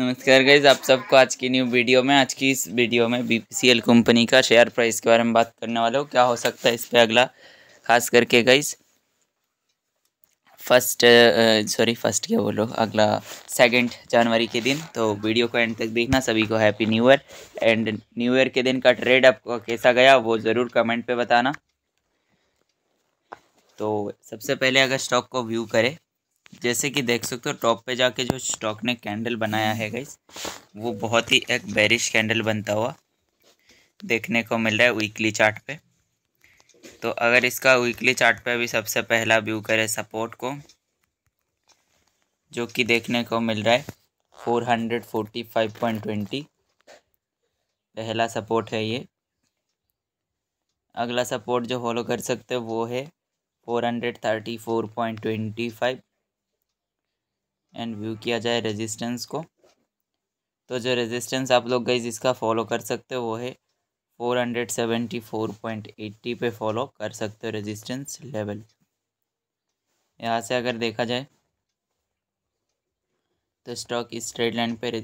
नमस्कार गाइज आप सबको आज की न्यू वीडियो में आज की इस वीडियो में बी कंपनी का शेयर प्राइस के बारे में बात करने वाले हो क्या हो सकता है इस पर अगला खास करके गाइज फर्स्ट सॉरी फर्स्ट क्या बोलो अगला सेकंड जनवरी के दिन तो वीडियो को एंड तक देखना सभी को happy new year and new year के दिन का ट्रेड आपको कैसा गया वो ज़रूर कमेंट पे बताना तो सबसे पहले अगर स्टॉक को व्यू करें जैसे कि देख सकते हो टॉप पे जाके जो स्टॉक ने कैंडल बनाया है गाइस वो बहुत ही एक बेरिश कैंडल बनता हुआ देखने को मिल रहा है वीकली चार्ट पे तो अगर इसका वीकली चार्ट पे अभी सबसे पहला व्यू करें सपोर्ट को जो कि देखने को मिल रहा है four hundred forty five point twenty पहला सपोर्ट है ये अगला सपोर्ट जो फॉलो कर सकते हो वो है four hundred thirty four point twenty five and view किया जाए रेजिस्टेंस को तो जो रेजिस्टेंस आप लोग गई इसका फॉलो कर सकते हो वो है four hundred seventy four point eighty पे फॉलो कर सकते हो रेजिस्टेंस लेवल यहाँ से अगर देखा जाए तो स्टॉक इस लाइन पर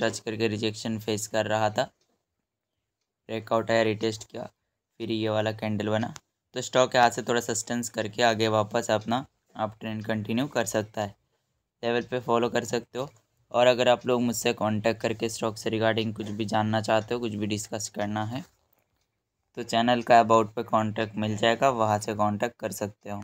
टच करके रिजेक्शन फेस कर रहा था ब्रेकआउट आया रिटेस्ट किया फिर ये वाला कैंडल बना तो स्टॉक यहाँ से थोड़ा सस्टेंस करके आगे वापस अपना आप ट्रेंड कंटिन्यू कर सकता है लेवल पे फॉलो कर सकते हो और अगर आप लोग मुझसे कांटेक्ट करके स्टॉक से रिगार्डिंग कुछ भी जानना चाहते हो कुछ भी डिस्कस करना है तो चैनल का अबाउट पे कांटेक्ट मिल जाएगा वहाँ से कांटेक्ट कर सकते हो